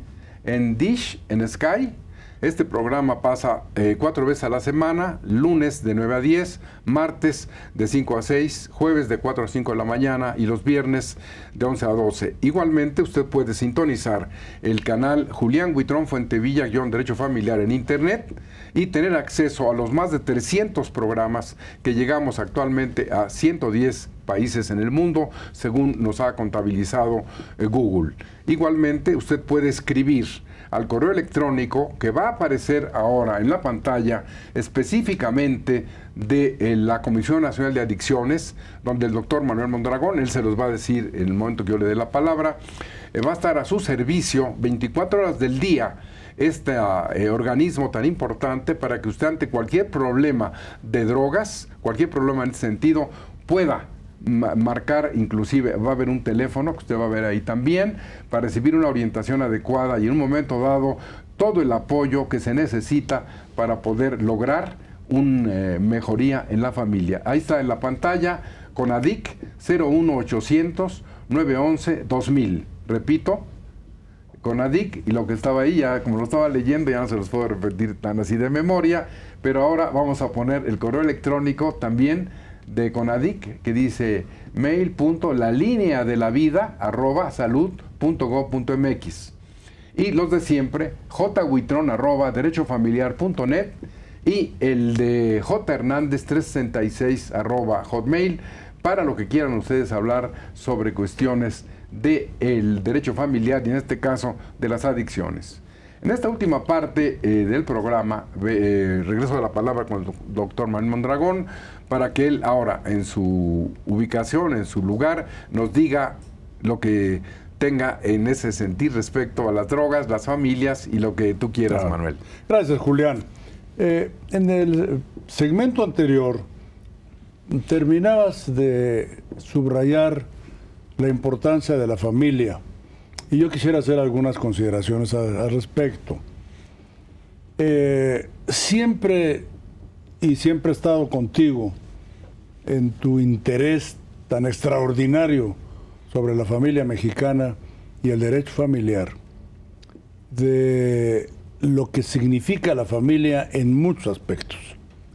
en Dish, en Sky este programa pasa eh, cuatro veces a la semana, lunes de 9 a 10, martes de 5 a 6, jueves de 4 a 5 de la mañana y los viernes de 11 a 12. Igualmente usted puede sintonizar el canal Julián Huitrón Fuentevilla-Derecho Familiar en Internet y tener acceso a los más de 300 programas que llegamos actualmente a 110 países en el mundo, según nos ha contabilizado eh, Google. Igualmente, usted puede escribir al correo electrónico que va a aparecer ahora en la pantalla específicamente de eh, la Comisión Nacional de Adicciones, donde el doctor Manuel Mondragón, él se los va a decir en el momento que yo le dé la palabra, eh, va a estar a su servicio 24 horas del día este ah, eh, organismo tan importante para que usted ante cualquier problema de drogas, cualquier problema en ese sentido, pueda marcar inclusive, va a haber un teléfono que usted va a ver ahí también, para recibir una orientación adecuada y en un momento dado todo el apoyo que se necesita para poder lograr una eh, mejoría en la familia. Ahí está en la pantalla, con ADIC 01800 911 2000. Repito, con ADIC y lo que estaba ahí, ya como lo estaba leyendo, ya no se los puedo repetir tan así de memoria, pero ahora vamos a poner el correo electrónico también de CONADIC que dice línea de la vida arroba y los de siempre jhuitrón arroba y el de jhernández 366 arroba hotmail para lo que quieran ustedes hablar sobre cuestiones del derecho familiar y en este caso de las adicciones. En esta última parte eh, del programa, eh, regreso a la palabra con el doctor Manuel Mondragón para que él ahora, en su ubicación, en su lugar, nos diga lo que tenga en ese sentir respecto a las drogas, las familias y lo que tú quieras, Manuel. Gracias, Julián. Eh, en el segmento anterior terminabas de subrayar la importancia de la familia y yo quisiera hacer algunas consideraciones al, respecto. Eh, siempre y siempre he estado contigo en tu interés tan extraordinario sobre la familia mexicana y el derecho familiar, de lo que significa la familia en muchos aspectos,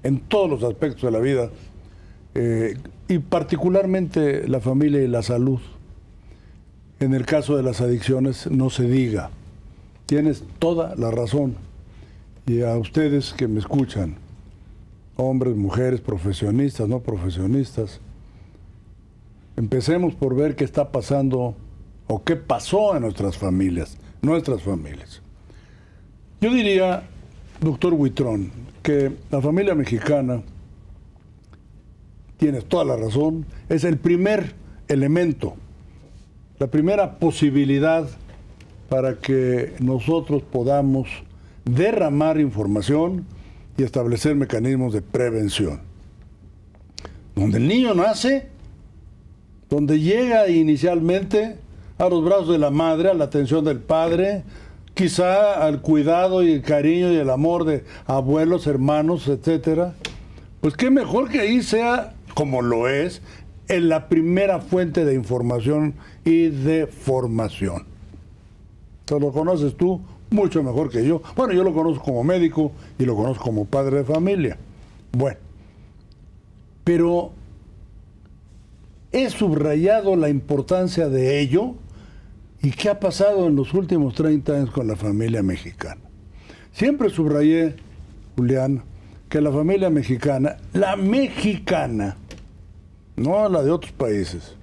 en todos los aspectos de la vida, eh, y particularmente la familia y la salud. En el caso de las adicciones, no se diga. Tienes toda la razón. Y a ustedes que me escuchan, hombres, mujeres, profesionistas, no profesionistas, empecemos por ver qué está pasando o qué pasó en nuestras familias, nuestras familias. Yo diría, doctor Huitrón, que la familia mexicana, tienes toda la razón, es el primer elemento la primera posibilidad para que nosotros podamos derramar información y establecer mecanismos de prevención. Donde el niño nace, donde llega inicialmente a los brazos de la madre, a la atención del padre, quizá al cuidado y el cariño y el amor de abuelos, hermanos, etcétera, pues qué mejor que ahí sea, como lo es, en la primera fuente de información y de formación. Entonces lo conoces tú mucho mejor que yo. Bueno, yo lo conozco como médico y lo conozco como padre de familia. Bueno, pero he subrayado la importancia de ello y qué ha pasado en los últimos 30 años con la familia mexicana. Siempre subrayé, Julián, que la familia mexicana, la mexicana, no a la de otros países.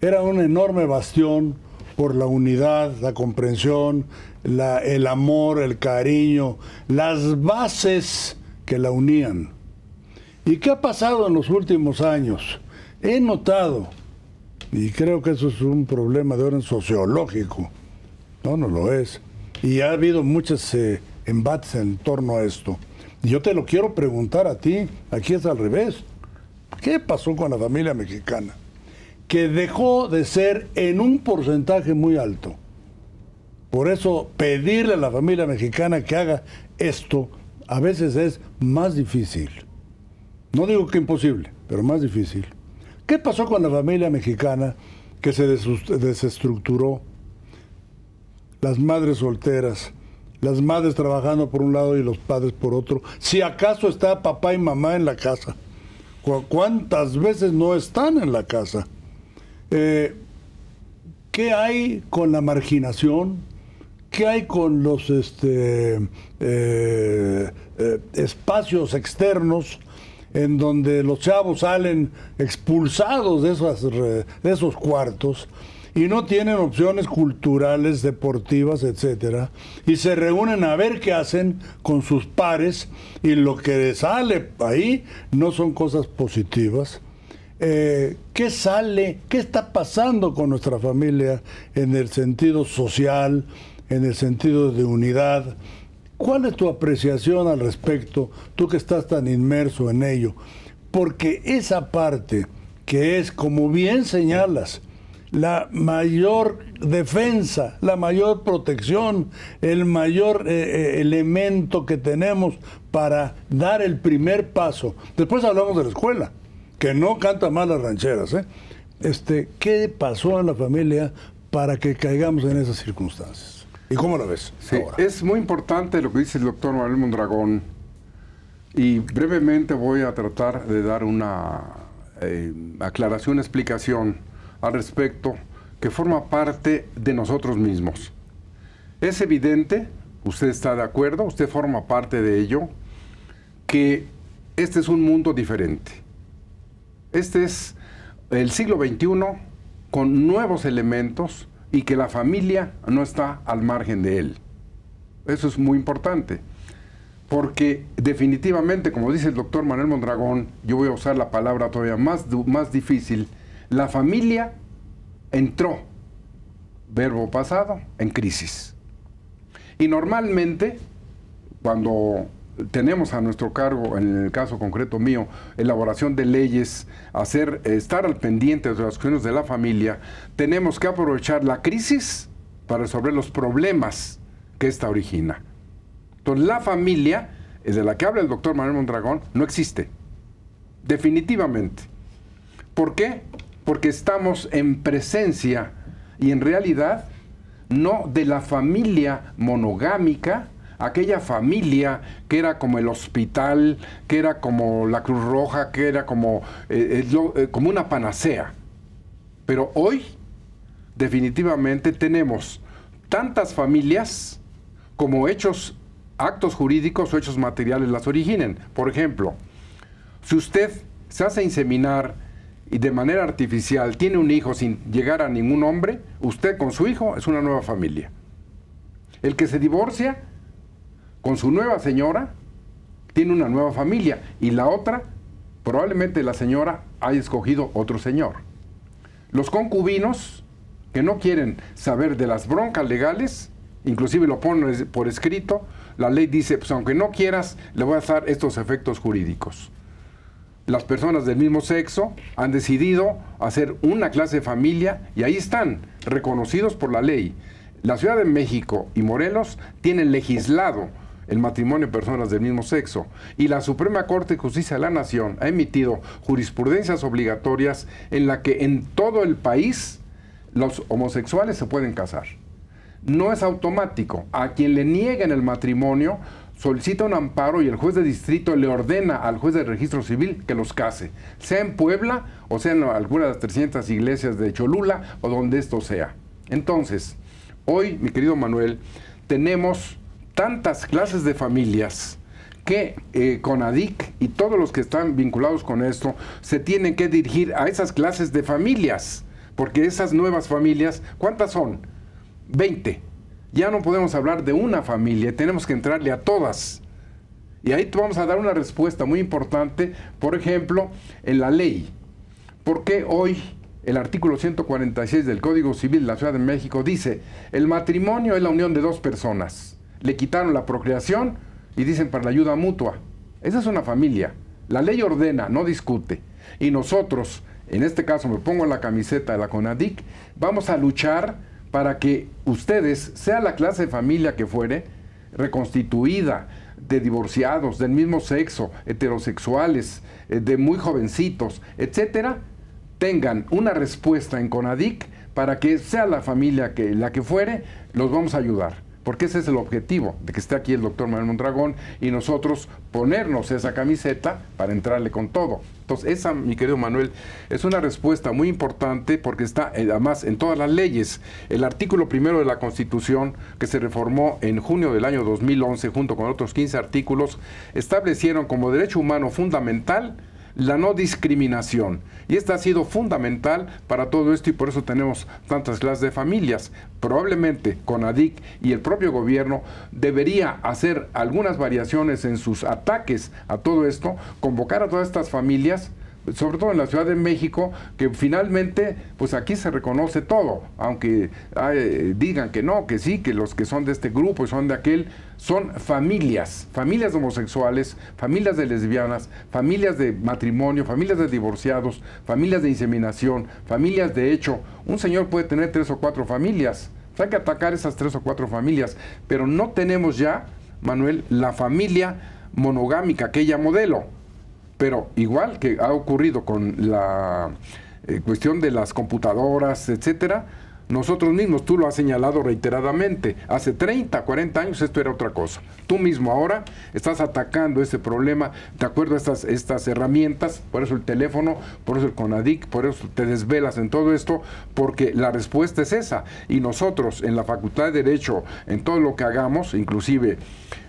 Era un enorme bastión por la unidad, la comprensión, la, el amor, el cariño, las bases que la unían. ¿Y qué ha pasado en los últimos años? He notado, y creo que eso es un problema de orden sociológico, no, no lo es, y ha habido muchos eh, embates en torno a esto. yo te lo quiero preguntar a ti, aquí es al revés. ¿Qué pasó con la familia mexicana? Que dejó de ser en un porcentaje muy alto. Por eso pedirle a la familia mexicana que haga esto a veces es más difícil. No digo que imposible, pero más difícil. ¿Qué pasó con la familia mexicana que se desestructuró? Las madres solteras, las madres trabajando por un lado y los padres por otro, si acaso está papá y mamá en la casa ¿Cuántas veces no están en la casa? Eh, ¿Qué hay con la marginación? ¿Qué hay con los este, eh, eh, espacios externos en donde los chavos salen expulsados de, de esos cuartos? y no tienen opciones culturales, deportivas, etcétera, y se reúnen a ver qué hacen con sus pares y lo que sale ahí no son cosas positivas. Eh, ¿Qué sale? ¿Qué está pasando con nuestra familia en el sentido social, en el sentido de unidad? ¿Cuál es tu apreciación al respecto, tú que estás tan inmerso en ello? Porque esa parte que es, como bien señalas, la mayor defensa, la mayor protección, el mayor eh, eh, elemento que tenemos para dar el primer paso. Después hablamos de la escuela, que no canta mal las rancheras. ¿eh? Este, ¿Qué pasó a la familia para que caigamos en esas circunstancias? ¿Y cómo lo ves? Es muy importante lo que dice el doctor Manuel Mondragón. Y brevemente voy a tratar de dar una eh, aclaración, explicación al respecto que forma parte de nosotros mismos. Es evidente, usted está de acuerdo, usted forma parte de ello, que este es un mundo diferente. Este es el siglo XXI con nuevos elementos y que la familia no está al margen de él. Eso es muy importante, porque definitivamente, como dice el doctor Manuel Mondragón, yo voy a usar la palabra todavía más, más difícil, la familia entró, verbo pasado, en crisis. Y normalmente, cuando tenemos a nuestro cargo, en el caso concreto mío, elaboración de leyes, hacer, estar al pendiente de las cuestiones de la familia, tenemos que aprovechar la crisis para resolver los problemas que esta origina. Entonces, la familia, de la que habla el doctor Manuel Mondragón, no existe. Definitivamente. ¿Por qué? porque estamos en presencia y en realidad no de la familia monogámica, aquella familia que era como el hospital, que era como la Cruz Roja, que era como, eh, eh, eh, como una panacea. Pero hoy definitivamente tenemos tantas familias como hechos, actos jurídicos o hechos materiales las originen. Por ejemplo, si usted se hace inseminar y de manera artificial tiene un hijo sin llegar a ningún hombre, usted con su hijo es una nueva familia. El que se divorcia con su nueva señora tiene una nueva familia y la otra, probablemente la señora haya escogido otro señor. Los concubinos que no quieren saber de las broncas legales, inclusive lo ponen por escrito, la ley dice, pues aunque no quieras, le voy a dar estos efectos jurídicos las personas del mismo sexo han decidido hacer una clase de familia y ahí están, reconocidos por la ley. La Ciudad de México y Morelos tienen legislado el matrimonio de personas del mismo sexo y la Suprema Corte de Justicia de la Nación ha emitido jurisprudencias obligatorias en la que en todo el país los homosexuales se pueden casar. No es automático. A quien le nieguen el matrimonio, solicita un amparo y el juez de distrito le ordena al juez de registro civil que los case, sea en Puebla o sea en alguna de las 300 iglesias de Cholula o donde esto sea. Entonces, hoy, mi querido Manuel, tenemos tantas clases de familias que eh, CONADIC y todos los que están vinculados con esto se tienen que dirigir a esas clases de familias, porque esas nuevas familias, ¿cuántas son? 20. Ya no podemos hablar de una familia, tenemos que entrarle a todas. Y ahí vamos a dar una respuesta muy importante, por ejemplo, en la ley. ¿Por qué hoy el artículo 146 del Código Civil de la Ciudad de México dice, el matrimonio es la unión de dos personas? Le quitaron la procreación y dicen para la ayuda mutua. Esa es una familia. La ley ordena, no discute. Y nosotros, en este caso me pongo la camiseta de la CONADIC, vamos a luchar para que ustedes, sea la clase de familia que fuere, reconstituida, de divorciados, del mismo sexo, heterosexuales, eh, de muy jovencitos, etcétera, tengan una respuesta en CONADIC para que sea la familia que la que fuere, los vamos a ayudar porque ese es el objetivo de que esté aquí el doctor Manuel Mondragón y nosotros ponernos esa camiseta para entrarle con todo. Entonces, esa, mi querido Manuel, es una respuesta muy importante porque está eh, además en todas las leyes. El artículo primero de la Constitución, que se reformó en junio del año 2011 junto con otros 15 artículos, establecieron como derecho humano fundamental la no discriminación. Y esta ha sido fundamental para todo esto y por eso tenemos tantas clases de familias. Probablemente CONADIC y el propio gobierno debería hacer algunas variaciones en sus ataques a todo esto, convocar a todas estas familias, sobre todo en la Ciudad de México, que finalmente, pues aquí se reconoce todo, aunque digan que no, que sí, que los que son de este grupo y son de aquel, son familias, familias homosexuales, familias de lesbianas, familias de matrimonio, familias de divorciados, familias de inseminación, familias de hecho. Un señor puede tener tres o cuatro familias, hay que atacar esas tres o cuatro familias, pero no tenemos ya, Manuel, la familia monogámica, aquella modelo pero igual que ha ocurrido con la eh, cuestión de las computadoras, etcétera, nosotros mismos, tú lo has señalado reiteradamente, hace 30, 40 años esto era otra cosa. Tú mismo ahora estás atacando ese problema, de acuerdo a estas, estas herramientas, por eso el teléfono, por eso el CONADIC, por eso te desvelas en todo esto, porque la respuesta es esa. Y nosotros en la Facultad de Derecho, en todo lo que hagamos, inclusive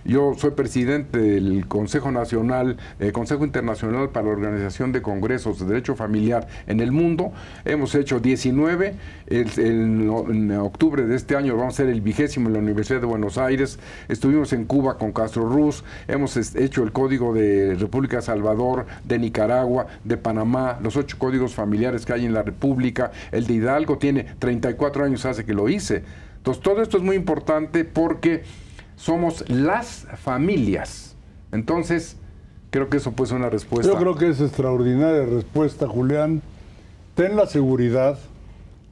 yo soy presidente del Consejo Nacional, eh, Consejo Internacional para la Organización de Congresos de Derecho Familiar en el mundo. Hemos hecho 19. El, en octubre de este año vamos a ser el vigésimo en la Universidad de Buenos Aires. Estuvimos en Cuba con Castro Ruz. Hemos hecho el Código de República Salvador, de Nicaragua, de Panamá, los ocho códigos familiares que hay en la República. El de Hidalgo tiene 34 años hace que lo hice. Entonces, todo esto es muy importante porque somos las familias. Entonces, creo que eso puede ser una respuesta. Yo creo que es extraordinaria respuesta, Julián. Ten la seguridad,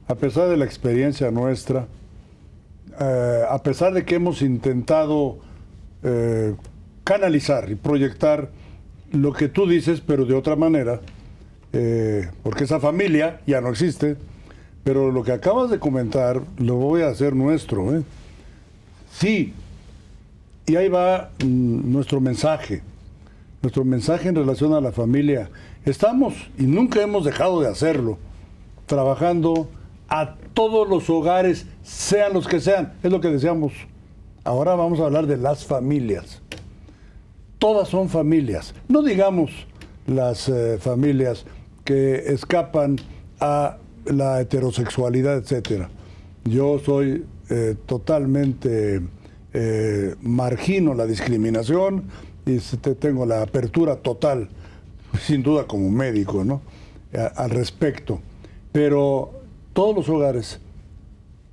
a pesar de la experiencia nuestra, eh, a pesar de que hemos intentado eh, canalizar y proyectar lo que tú dices, pero de otra manera, eh, porque esa familia ya no existe, pero lo que acabas de comentar lo voy a hacer nuestro. Sí, y ahí va mm, nuestro mensaje, nuestro mensaje en relación a la familia. Estamos y nunca hemos dejado de hacerlo, trabajando a todos los hogares, sean los que sean, es lo que deseamos. Ahora vamos a hablar de las familias. Todas son familias. No digamos las eh, familias que escapan a la heterosexualidad, etc. Yo soy eh, totalmente eh, margino la discriminación y tengo la apertura total, sin duda como médico, ¿no? al respecto. Pero todos los hogares,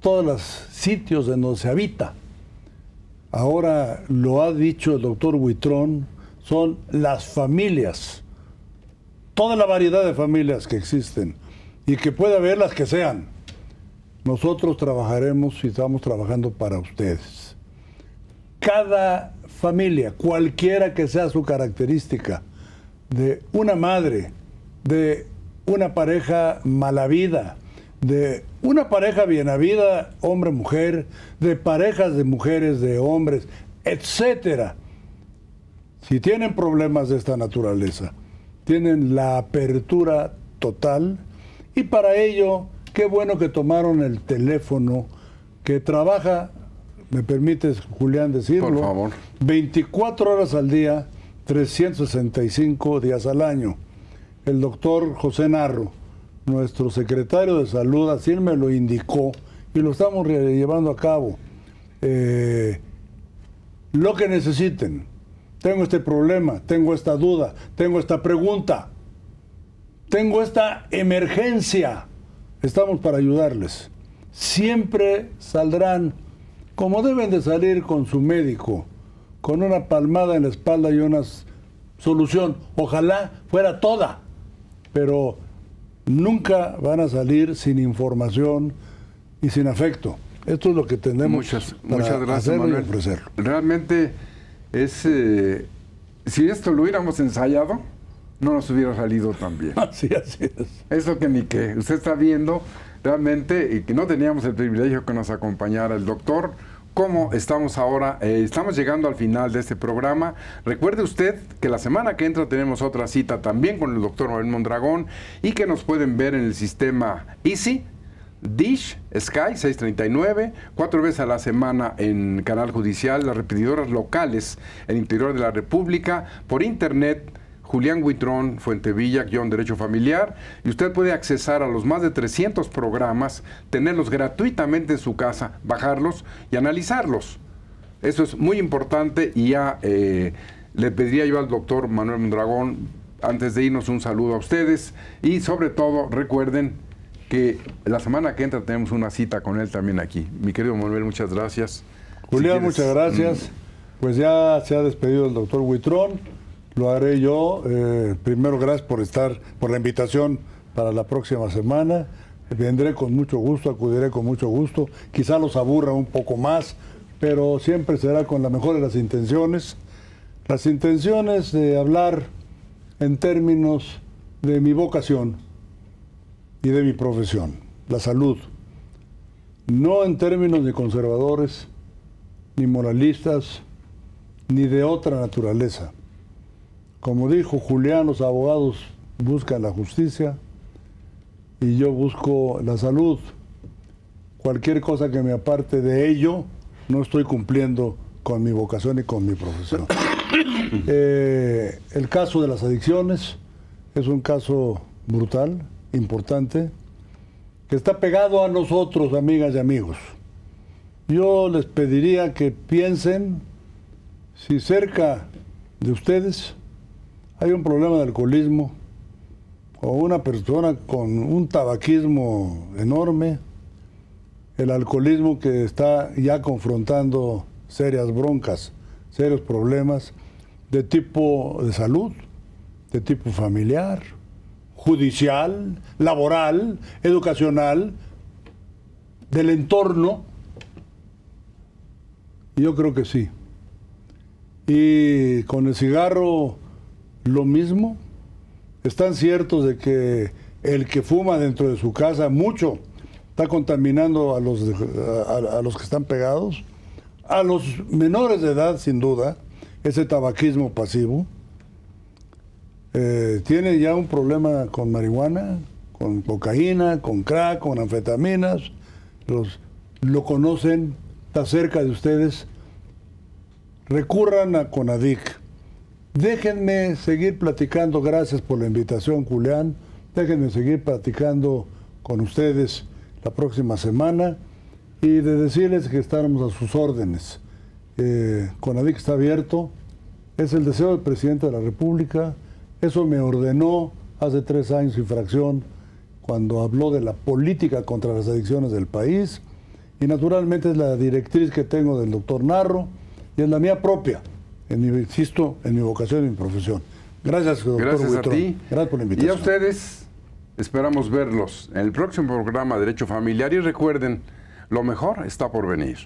todos los sitios en donde se habita, ahora lo ha dicho el doctor Huitrón son las familias, toda la variedad de familias que existen y que pueda haber las que sean. Nosotros trabajaremos y estamos trabajando para ustedes cada familia, cualquiera que sea su característica, de una madre, de una pareja malavida, de una pareja bien hombre-mujer, de parejas de mujeres, de hombres, etcétera. Si tienen problemas de esta naturaleza, tienen la apertura total y para ello, qué bueno que tomaron el teléfono que trabaja me permites, Julián, decirlo. Por favor. 24 horas al día, 365 días al año. El doctor José Narro, nuestro secretario de salud, así me lo indicó y lo estamos llevando a cabo. Eh, lo que necesiten. Tengo este problema, tengo esta duda, tengo esta pregunta, tengo esta emergencia. Estamos para ayudarles. Siempre saldrán como deben de salir con su médico, con una palmada en la espalda y una solución. Ojalá fuera toda, pero nunca van a salir sin información y sin afecto. Esto es lo que tenemos muchas, para muchas gracias, Manuel. Y Realmente es eh, si esto lo hubiéramos ensayado, no nos hubiera salido tan bien. Así, así es. Eso que ni que usted está viendo realmente y que no teníamos el privilegio que nos acompañara el doctor. ¿Cómo estamos ahora? Eh, estamos llegando al final de este programa. Recuerde usted que la semana que entra tenemos otra cita también con el doctor Manuel Mondragón y que nos pueden ver en el sistema Easy, Dish, Sky 639, cuatro veces a la semana en Canal Judicial, las repetidoras locales en el interior de la República, por internet Julián Huitrón, Fuentevilla, guión Derecho Familiar, y usted puede accesar a los más de 300 programas, tenerlos gratuitamente en su casa, bajarlos y analizarlos. Eso es muy importante y ya eh, le pediría yo al doctor Manuel Mondragón, antes de irnos, un saludo a ustedes y sobre todo recuerden que la semana que entra tenemos una cita con él también aquí. Mi querido Manuel, muchas gracias. Julián, muchas gracias. Mm. pues ya se ha despedido el doctor Huitrón lo haré yo. Eh, primero, gracias por estar, por la invitación para la próxima semana. Vendré con mucho gusto, acudiré con mucho gusto. Quizá los aburra un poco más, pero siempre será con la mejor de las intenciones. Las intenciones de hablar en términos de mi vocación y de mi profesión, la salud. No en términos de conservadores, ni moralistas, ni de otra naturaleza. Como dijo Julián, los abogados buscan la justicia y yo busco la salud. Cualquier cosa que me aparte de ello, no estoy cumpliendo con mi vocación y con mi profesión. Eh, el caso de las adicciones es un caso brutal, importante, que está pegado a nosotros, amigas y amigos. Yo les pediría que piensen si cerca de ustedes hay un problema de alcoholismo o una persona con un tabaquismo enorme, el alcoholismo que está ya confrontando serias broncas, serios problemas de tipo de salud, de tipo familiar, judicial, laboral, educacional, del entorno. Yo creo que sí. Y con el cigarro lo mismo. Están ciertos de que el que fuma dentro de su casa mucho está contaminando a los, a, los que están pegados, a los menores de edad sin duda, ese tabaquismo pasivo. Eh, tiene ya un problema con marihuana, con cocaína, con crack, con anfetaminas, los, lo conocen, está cerca de ustedes, recurran a CONADIC. Déjenme seguir platicando, gracias por la invitación, Julián. Déjenme seguir platicando con ustedes la próxima semana y de decirles que estamos a sus órdenes. Con eh, Conadic está abierto, es el deseo del presidente de la República, eso me ordenó hace tres años y fracción cuando habló de la política contra las adicciones del país y naturalmente es la directriz que tengo del doctor Narro y es la mía propia insisto, en mi vocación y mi profesión. Gracias, doctor Gracias a ti. Gracias por la Y a ustedes, esperamos verlos en el próximo programa Derecho Familiar y recuerden, lo mejor está por venir.